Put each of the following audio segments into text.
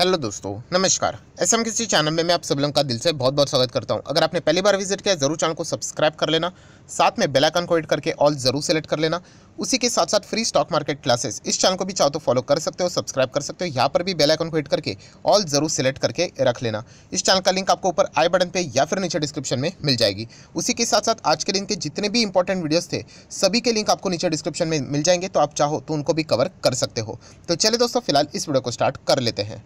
hello दोस्तों नमस्कार S M किसी चैनल में मैं आप सब लोगों का दिल से बहुत बहुत स्वागत करता हूं अगर आपने पहली बार विजिट किया ज़रूर चैनल को सब्सक्राइब कर लेना साथ में बेल आइकन को एड करके ऑल ज़रूर सेलेक्ट कर लेना उसी के साथ साथ फ्री स्टॉक मार्केट क्लासेस इस चैनल को भी चाहो तो फॉलो कर सकते हो सब्सक्राइब कर सकते हो यहाँ पर भी बेल आइकन को एड करके ऑल ज़रूर सेलेक्ट करके रख लेना इस चैनल का लिंक आपको ऊपर आई बटन पर या फिर नीचे डिस्क्रिप्शन में मिल जाएगी उसी के साथ साथ आज के दिन के जितने भी इंपॉर्टेंट वीडियोज़ थे सभी के लिंक आपको नीचे डिस्क्रिप्शन में मिल जाएंगे तो आप चाहो तो उनको भी कवर कर सकते हो तो चले दोस्तों फिलहाल इस वीडियो को स्टार्ट कर लेते हैं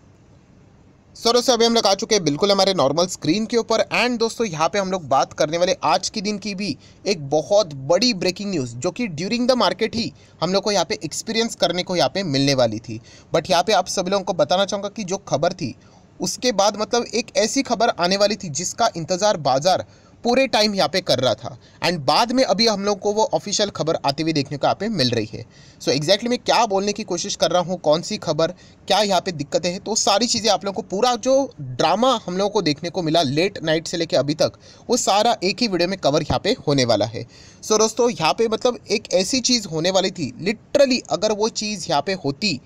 सो दोस्तों अभी हम लोग आ चुके हैं बिल्कुल हमारे नॉर्मल स्क्रीन के ऊपर एंड दोस्तों यहाँ पे हम लोग बात करने वाले आज के दिन की भी एक बहुत बड़ी ब्रेकिंग न्यूज़ जो कि ड्यूरिंग द मार्केट ही हम लोग को यहाँ पे एक्सपीरियंस करने को यहाँ पे मिलने वाली थी बट यहाँ पे आप सभी लोगों को बताना चाहूँगा कि जो खबर थी उसके बाद मतलब एक ऐसी खबर आने वाली थी जिसका इंतज़ार बाज़ार पूरे टाइम यहाँ पे कर रहा था एंड बाद में अभी हम लोग को वो ऑफिशियल खबर आती हुई देखने को यहाँ पे मिल रही है सो so एग्जैक्टली exactly मैं क्या बोलने की कोशिश कर रहा हूँ कौन सी खबर क्या यहाँ पे दिक्कतें हैं तो सारी चीज़ें आप लोगों को पूरा जो ड्रामा हम लोगों को देखने को मिला लेट नाइट से लेकर अभी तक वो सारा एक ही वीडियो में कवर यहाँ पे होने वाला है सो so दोस्तों यहाँ पे मतलब एक ऐसी चीज़ होने वाली थी लिटरली अगर वो चीज़ यहाँ पे होती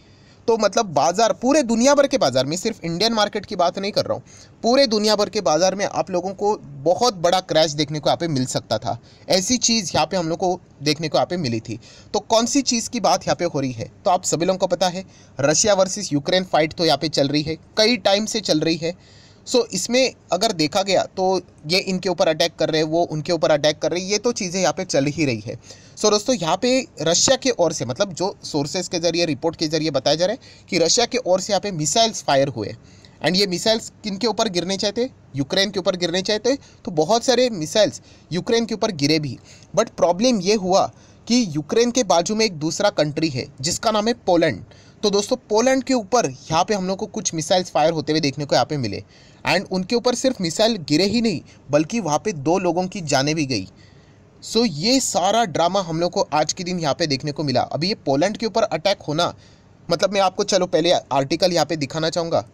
तो मतलब बाज़ार पूरे दुनिया भर के बाज़ार में सिर्फ इंडियन मार्केट की बात नहीं कर रहा हूँ पूरे दुनिया भर के बाज़ार में आप लोगों को बहुत बड़ा क्रैश देखने को यहाँ पे मिल सकता था ऐसी चीज़ यहाँ पे हम लोग को देखने को यहाँ पे मिली थी तो कौन सी चीज़ की बात यहाँ पे हो रही है तो आप सभी लोगों को पता है रशिया वर्सेस यूक्रेन फाइट तो यहाँ पे चल रही है कई टाइम से चल रही है सो इसमें अगर देखा गया तो ये इनके ऊपर अटैक कर रहे हैं वो उनके ऊपर अटैक कर रहे हैं ये तो चीज़ें यहाँ पे चल ही रही है सो so, दोस्तों यहाँ पे रशिया के ओर से मतलब जो सोर्सेज के ज़रिए रिपोर्ट के ज़रिए बताया जा रहा है कि रशिया के ओर से यहाँ पे मिसाइल्स फायर हुए एंड ये मिसाइल्स किन के ऊपर गिरने चाहते यूक्रेन के ऊपर गिरने चाहते तो बहुत सारे मिसाइल्स यूक्रेन के ऊपर गिरे भी बट प्रॉब्लम ये हुआ कि यूक्रेन के बाजू में एक दूसरा कंट्री है जिसका नाम है पोलैंड तो दोस्तों पोलैंड के ऊपर यहाँ पे हम लोग को कुछ मिसाइल्स फायर होते हुए देखने को यहाँ पे मिले एंड उनके ऊपर सिर्फ मिसाइल गिरे ही नहीं बल्कि वहाँ पे दो लोगों की जाने भी गई सो so, ये सारा ड्रामा हम लोग को आज के दिन यहाँ पे देखने को मिला अभी ये पोलैंड के ऊपर अटैक होना मतलब मैं आपको चलो पहले आर्टिकल यहाँ पर दिखाना चाहूँगा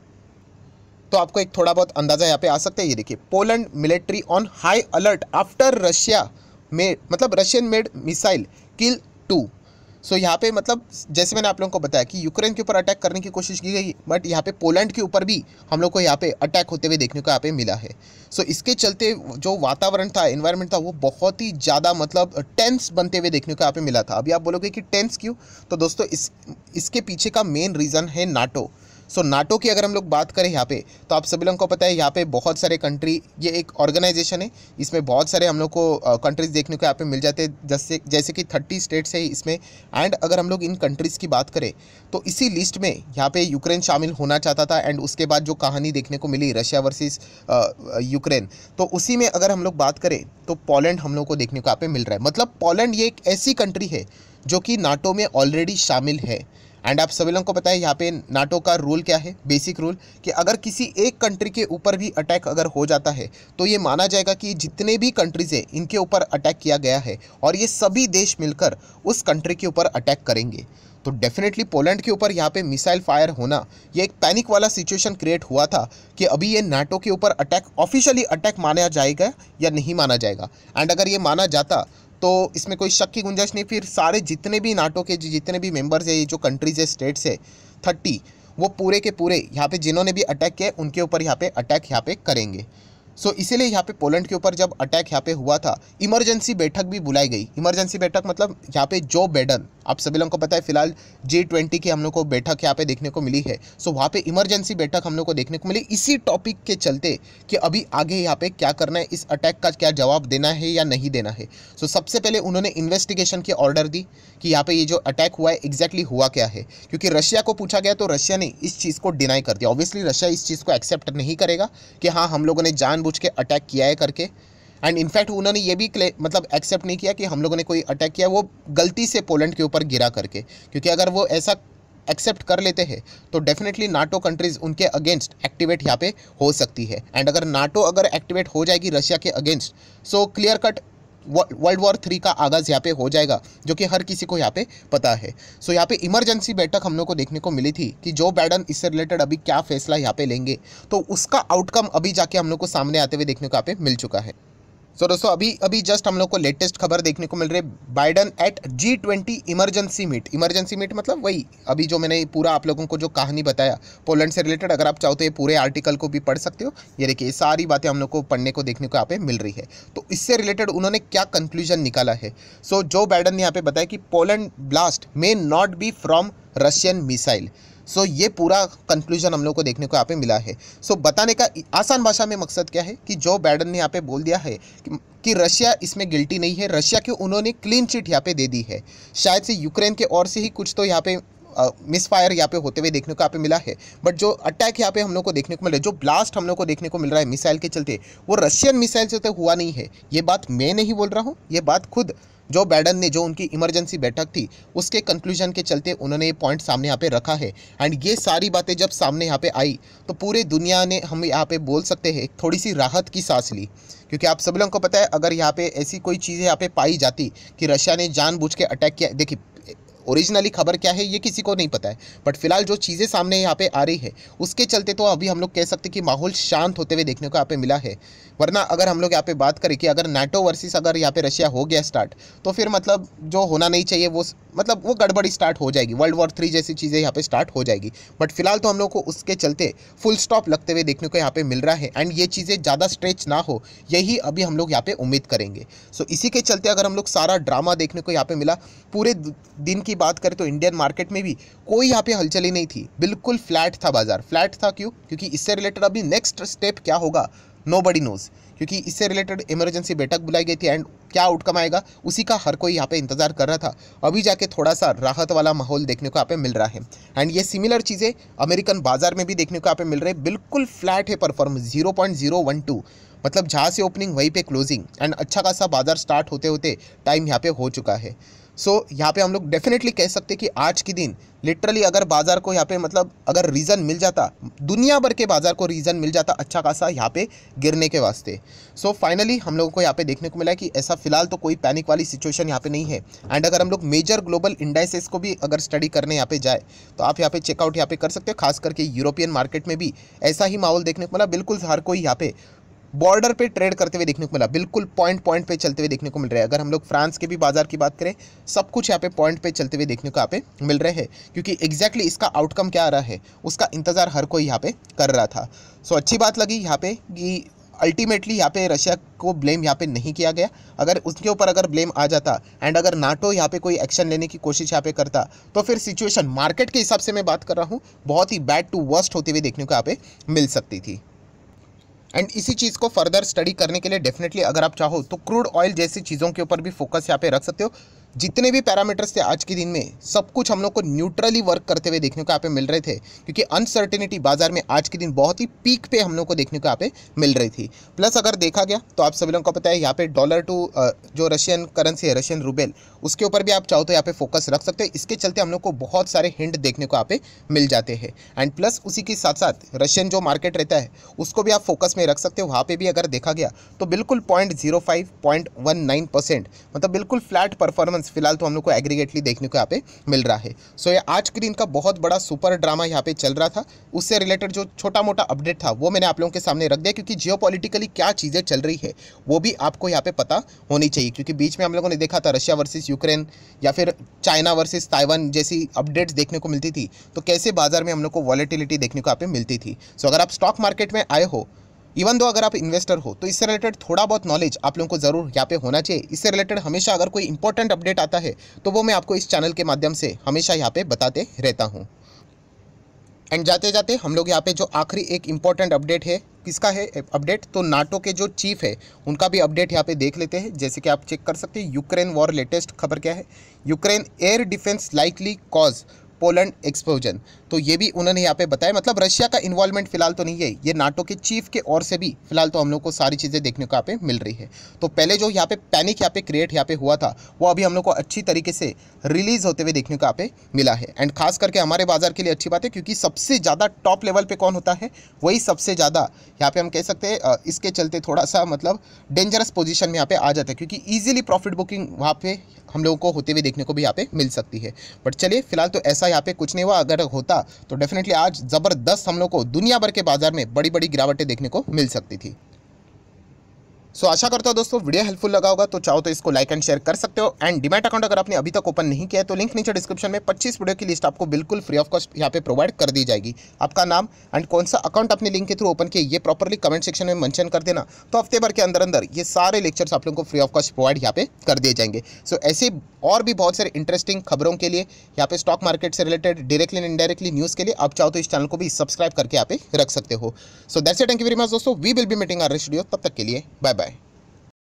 तो आपको एक थोड़ा बहुत अंदाज़ा यहाँ पर आ सकता है ये देखिए Poland military on high alert after Russia made मतलब Russian made missile kill two so यहाँ पे मतलब जैसे मैंने आप लोगों को बताया कि यूक्रेन के ऊपर अटैक करने की कोशिश की गई बट यहाँ पे पोलैंड के ऊपर भी हम लोग को यहाँ पे अटैक होते हुए देखने को यहाँ पे मिला है सो so, इसके चलते जो वातावरण था इन्वायरमेंट था वो बहुत ही ज़्यादा मतलब टेंस बनते हुए देखने को यहाँ पे मिला था अभी आप बोलोगे कि टेंस क्यों तो दोस्तों इस इसके पीछे का मेन रीज़न है नाटो सो so, नाटो की अगर हम लोग बात करें यहाँ पे तो आप सभी लोगों को पता है यहाँ पे बहुत सारे कंट्री ये एक ऑर्गेनाइजेशन है इसमें बहुत सारे हम लोग को कंट्रीज़ देखने को यहाँ पे मिल जाते हैं जैसे जैसे कि थर्टी स्टेट्स है इसमें एंड अगर हम लोग इन कंट्रीज़ की बात करें तो इसी लिस्ट में यहाँ पे यूक्रेन शामिल होना चाहता था एंड उसके बाद जो कहानी देखने को मिली रशिया वर्सेज यूक्रेन तो उसी में अगर हम लोग बात करें तो पोलैंड हम लोग को देखने को यहाँ पे मिल रहा है मतलब पोलैंड ये एक ऐसी कंट्री है जो कि नाटो में ऑलरेडी शामिल है एंड आप सभी लोगों को पता है यहाँ पे नाटो का रूल क्या है बेसिक रूल कि अगर किसी एक कंट्री के ऊपर भी अटैक अगर हो जाता है तो ये माना जाएगा कि जितने भी कंट्रीज़ हैं इनके ऊपर अटैक किया गया है और ये सभी देश मिलकर उस कंट्री के ऊपर अटैक करेंगे तो डेफिनेटली पोलैंड के ऊपर यहाँ पे मिसाइल फायर होना ये एक पैनिक वाला सिचुएशन क्रिएट हुआ था कि अभी ये नाटो के ऊपर अटैक ऑफिशियली अटैक माना जाएगा या नहीं माना जाएगा एंड अगर ये माना जाता तो इसमें कोई शक की गुंजाइश नहीं फिर सारे जितने भी नाटो के जितने भी मेम्बर्स है ये जो कंट्रीज है स्टेट्स है थर्टी वो पूरे के पूरे यहाँ पे जिन्होंने भी अटैक किया उनके ऊपर यहाँ पे अटैक यहाँ पे करेंगे सो so, इसीलिए यहाँ पे पोलैंड के ऊपर जब अटैक यहाँ पे हुआ था इमरजेंसी बैठक भी बुलाई गई इमरजेंसी बैठक मतलब यहाँ पे जो बेडन आप सभी लोगों को पता है फिलहाल जी ट्वेंटी की हम लोग को बैठक यहाँ पे देखने को मिली है सो वहाँ पे इमरजेंसी बैठक हम लोग को देखने को मिली इसी टॉपिक के चलते कि अभी आगे यहाँ पे क्या करना है इस अटैक का क्या जवाब देना है या नहीं देना है सो सबसे पहले उन्होंने इन्वेस्टिगेशन की ऑर्डर दी कि यहाँ पे ये जो अटैक हुआ है एग्जैक्टली हुआ क्या है क्योंकि रशिया को पूछा गया तो रशिया ने इस चीज़ को डिनाई कर दिया ऑब्वियसली रशिया इस चीज़ को एक्सेप्ट नहीं करेगा कि हाँ हम लोगों ने जानबूझ के अटैक किया है करके एंड इनफैक्ट उन्होंने ये भी मतलब एक्सेप्ट नहीं किया कि हम लोगों ने कोई अटैक किया वो गलती से पोलैंड के ऊपर गिरा करके क्योंकि अगर वो ऐसा एक्सेप्ट कर लेते हैं तो डेफिनेटली नाटो कंट्रीज़ उनके अगेंस्ट एक्टिवेट यहाँ पे हो सकती है एंड अगर नाटो अगर एक्टिवेट हो जाएगी रशिया के against so clear cut world war three का आगाज़ यहाँ पे हो जाएगा जो कि हर किसी को यहाँ पे पता है सो so, यहाँ पे इमरजेंसी बैठक हम लोग को देखने को मिली थी कि जो बैडन इससे रिलेटेड अभी क्या फैसला यहाँ पे लेंगे तो उसका आउटकम अभी जाके हम लोग को सामने आते हुए देखने को यहाँ पे मिल चुका है सो so, दोस्तों अभी अभी जस्ट हम लोग को लेटेस्ट खबर देखने को मिल रही है Biden at G twenty emergency meet emergency meet मतलब वही अभी जो मैंने पूरा आप लोगों को जो कहानी बताया पोलैंड से रिलेटेड अगर आप चाहो तो ये पूरे आर्टिकल को भी पढ़ सकते हो ये देखिए सारी बातें हम लोग को पढ़ने को देखने को यहाँ पे मिल रही है तो इससे रिलेटेड उन्होंने क्या कंक्लूजन निकाला है सो so, जो बाइडन ने यहाँ पे बताया कि Poland blast may not be from Russian missile so so, ये पूरा कंक्लूजन हम लोग को देखने को यहाँ पे मिला है सो so, बताने का आसान भाषा में मकसद क्या है कि जो बाइडन ने यहाँ पे बोल दिया है कि, कि रशिया इसमें गिल्टी नहीं है रशिया के उन्होंने क्लीन चिट यहाँ पे दे दी है शायद से यूक्रेन के और से ही कुछ तो यहाँ पे मिस फायर यहाँ पे होते हुए देखने को यहाँ पे मिला है बट जो अटैक यहाँ पे हम लोग को देखने को मिल रहा है जो ब्लास्ट हम लोग को देखने को मिल रहा है मिसाइल के चलते वो रशियन मिसाइल से तो हुआ नहीं है ये बात मैं नहीं बोल रहा हूँ ये बात खुद जो बैडन ने जो उनकी इमरजेंसी बैठक थी उसके कंक्लूजन के चलते उन्होंने ये पॉइंट सामने यहाँ पे रखा है एंड ये सारी बातें जब सामने यहाँ पे आई तो पूरे दुनिया ने हम यहाँ पे बोल सकते हैं थोड़ी सी राहत की सांस ली क्योंकि आप सब लोगों को पता है अगर यहाँ पे ऐसी कोई चीज़ यहाँ पे पाई जाती कि रशिया ने जानबूझ के अटैक किया देखिए ओरिजिनली खबर क्या है ये किसी को नहीं पता है बट फिलहाल जो चीज़ें सामने यहाँ पे आ रही है उसके चलते तो अभी हम लोग कह सकते हैं कि माहौल शांत होते हुए देखने को यहाँ पे मिला है वरना अगर हम लोग यहाँ पे बात करें कि अगर नाटो वर्सेस अगर यहाँ पे रशिया हो गया स्टार्ट तो फिर मतलब जो होना नहीं चाहिए वो मतलब वो गड़बड़ी स्टार्ट हो जाएगी वर्ल्ड वॉर थ्री जैसी चीज़ें यहाँ पे स्टार्ट हो जाएगी बट फिलहाल तो हम लोग को उसके चलते फुल स्टॉप लगते हुए देखने को यहाँ पे मिल रहा है एंड ये चीज़ें ज़्यादा स्ट्रेच ना हो यही अभी हम लोग यहाँ पे उम्मीद करेंगे सो so, इसी के चलते अगर हम लोग सारा ड्रामा देखने को यहाँ पे मिला पूरे दिन की बात करें तो इंडियन मार्केट में भी कोई यहाँ पर हलचली नहीं थी बिल्कुल फ्लैट था बाज़ार फ्लैट था क्यों क्योंकि इससे रिलेटेड अभी नेक्स्ट स्टेप क्या होगा नो बडी नोज़ क्योंकि इससे रिलेटेड इमरजेंसी बैठक बुलाई गई थी एंड क्या आउटकम आएगा उसी का हर कोई यहाँ पे इंतज़ार कर रहा था अभी जाके थोड़ा सा राहत वाला माहौल देखने को यहाँ पे मिल रहा है एंड ये सिमिलर चीज़ें अमेरिकन बाजार में भी देखने को यहाँ पे मिल रही है बिल्कुल फ्लैट है perform zero point zero one two मतलब जहाँ से ओपनिंग वहीं पर क्लोजिंग एंड अच्छा खासा बाजार स्टार्ट होते होते टाइम यहाँ पे हो चुका है सो so, यहाँ पे हम लोग डेफिनेटली कह सकते कि आज के दिन लिटरली अगर बाज़ार को यहाँ पे मतलब अगर रीज़न मिल जाता दुनिया भर के बाज़ार को रीज़न मिल जाता अच्छा खासा यहाँ पे गिरने के वास्ते सो so, फाइनली हम लोगों को यहाँ पे देखने को मिला कि ऐसा फिलहाल तो कोई पैनिक वाली सिचुएशन यहाँ पे नहीं है एंड अगर हम लोग मेजर ग्लोबल इंडाइसेस को भी अगर स्टडी करने यहाँ पे जाए तो आप यहाँ पे चेकआउट यहाँ पे कर सकते हो खास करके यूरोपियन मार्केट में भी ऐसा ही माहौल देखने को मिला बिल्कुल हर कोई यहाँ पे बॉर्डर पे ट्रेड करते हुए देखने को मिला बिल्कुल पॉइंट पॉइंट पे चलते हुए देखने को मिल रहा है अगर हम लोग फ्रांस के भी बाजार की बात करें सब कुछ यहाँ पे पॉइंट पे चलते हुए देखने को यहाँ पे मिल रहे हैं क्योंकि एग्जैक्टली exactly इसका आउटकम क्या आ रहा है उसका इंतजार हर कोई यहाँ पे कर रहा था सो अच्छी बात लगी यहाँ पे कि अल्टीमेटली यहाँ पे रशिया को ब्लेम यहाँ पे नहीं किया गया अगर उसके ऊपर अगर ब्लेम आ जाता एंड अगर नाटो यहाँ पे कोई एक्शन लेने की कोशिश यहाँ पे करता तो फिर सिचुएशन मार्केट के हिसाब से मैं बात कर रहा हूँ बहुत ही बैड टू वर्स्ट होते हुए देखने को यहाँ पे मिल सकती थी एंड इसी चीज़ को फर्दर स्टडी करने के लिए डेफिनेटली अगर आप चाहो तो क्रूड ऑयल जैसी चीज़ों के ऊपर भी फोकस यहाँ पे रख सकते हो जितने भी पैरामीटर्स थे आज के दिन में सब कुछ हम लोग को न्यूट्रली वर्क करते हुए देखने को यहाँ पे मिल रहे थे क्योंकि अनसर्टेनिटी बाजार में आज के दिन बहुत ही पीक पे हम लोग को देखने को यहाँ पे मिल रही थी प्लस अगर देखा गया तो आप सभी लोगों को पता है यहाँ पे डॉलर टू जो रशियन करेंसी है रशियन रूबेल उसके ऊपर भी आप चाहो तो यहाँ पे फोकस रख सकते हो इसके चलते हम लोग को बहुत सारे हिंड देखने को यहाँ पे मिल जाते हैं एंड प्लस उसी के साथ साथ रशियन जो मार्केट रहता है उसको भी आप फोकस में रख सकते हो वहाँ पर भी अगर देखा गया तो बिल्कुल point zero five point one nine percent मतलब बिल्कुल फ्लैट परफॉर्मेंस परफॉर्मेंस फिलहाल तो हम लोग को एग्रीगेटली देखने को यहाँ पे मिल रहा है सो so, ये आज के दिन का बहुत बड़ा सुपर ड्रामा यहाँ पे चल रहा था उससे रिलेटेड जो छोटा मोटा अपडेट था वो मैंने आप लोगों के सामने रख दिया क्योंकि जियो क्या चीज़ें चल रही है वो भी आपको यहाँ पे पता होनी चाहिए क्योंकि बीच में हम लोगों ने देखा था रशिया वर्सेज यूक्रेन या फिर चाइना वर्सेज ताइवान जैसी अपडेट्स देखने को मिलती थी तो कैसे बाजार में हम लोग को वॉलेटिलिटी देखने को यहाँ पे मिलती थी सो अगर आप स्टॉक मार्केट में आए हो इवन दो अगर आप इन्वेस्टर हो तो इससे रिलेटेड थोड़ा बहुत नॉलेज आप लोगों को ज़रूर यहाँ पे होना चाहिए इससे रिलेटेड हमेशा अगर कोई इंपॉर्टेंट अपडेट आता है तो वो मैं आपको इस चैनल के माध्यम से हमेशा यहाँ पे बताते रहता हूँ एंड जाते जाते हम लोग यहाँ पे जो आखिरी एक इम्पॉर्टेंट अपडेट है किसका है अपडेट तो नाटो के जो चीफ है उनका भी अपडेट यहाँ पे देख लेते हैं जैसे कि आप चेक कर सकते हैं यूक्रेन वॉर लेटेस्ट खबर क्या है Ukraine air defence likely cause Poland explosion तो ये भी उन्होंने यहाँ पे बताया मतलब रशिया का इन्वॉल्वमेंट फिलहाल तो नहीं है ये नाटो के चीफ के और से भी फिलहाल तो हम लोग को सारी चीज़ें देखने को यहाँ पे मिल रही है तो पहले जो यहाँ पे पैनिक यहाँ पे क्रिएट यहाँ पे हुआ था वो अभी हम लोग को अच्छी तरीके से रिलीज़ होते हुए देखने को यहाँ पे मिला है एंड खास करके हमारे बाज़ार के लिए अच्छी बात है क्योंकि सबसे ज़्यादा टॉप लेवल पर कौन होता है वही सबसे ज़्यादा यहाँ पर हम कह सकते हैं इसके चलते थोड़ा सा मतलब डेंजरस पोजिशन में यहाँ पर आ जाता है क्योंकि ईजिली प्रॉफिट बुकिंग वहाँ पर हम लोगों को होते हुए देखने को भी यहाँ पे मिल सकती है बट चलिए फिलहाल तो ऐसा ऐसा यहाँ पे कुछ नहीं हुआ अगर होता तो डेफिनेटली आज ज़बरदस्त हम लोग को दुनिया भर के बाजार में बड़ी बड़ी गिरावटें देखने को मिल सकती थी सो so, आशा करता हूँ दोस्तों वीडियो हेल्पफुल लगा होगा तो चाहो तो इसको लाइक एंड शेयर कर सकते हो एंड डिमेट अकाउंट अगर आपने अभी तक ओपन नहीं किया है तो लिंक नीचे डिस्क्रिप्शन में 25 वीडियो की लिस्ट आपको बिल्कुल फ्री ऑफ कॉस्ट यहाँ पे प्रोवाइड कर दी जाएगी आपका नाम एंड कौन सा अकाउंट अपने लिंक के थ्रू ओपन किया ये प्रॉपरली कमेंट सेक्शन में मैंशन कर देना तो हफ्ते भर के अंदर अंदर ये सारे लेक्चर्स आप लोगों को फ्री ऑफ कॉस्ट प्रोवाइड यहाँ पे कर दिए जाएंगे सो ऐसे और भी बहुत सारे इंटरेस्टिंग खबरों के लिए यहाँ पे स्टॉक मार्केट से related directly and indirectly news के लिए आप चाहो तो इस चैनल को भी सब्सक्राइब करके यहाँ पे रख सकते हो so that's a thank you very much दोस्तों we will be meeting our studio तब तक के लिए बाय बाय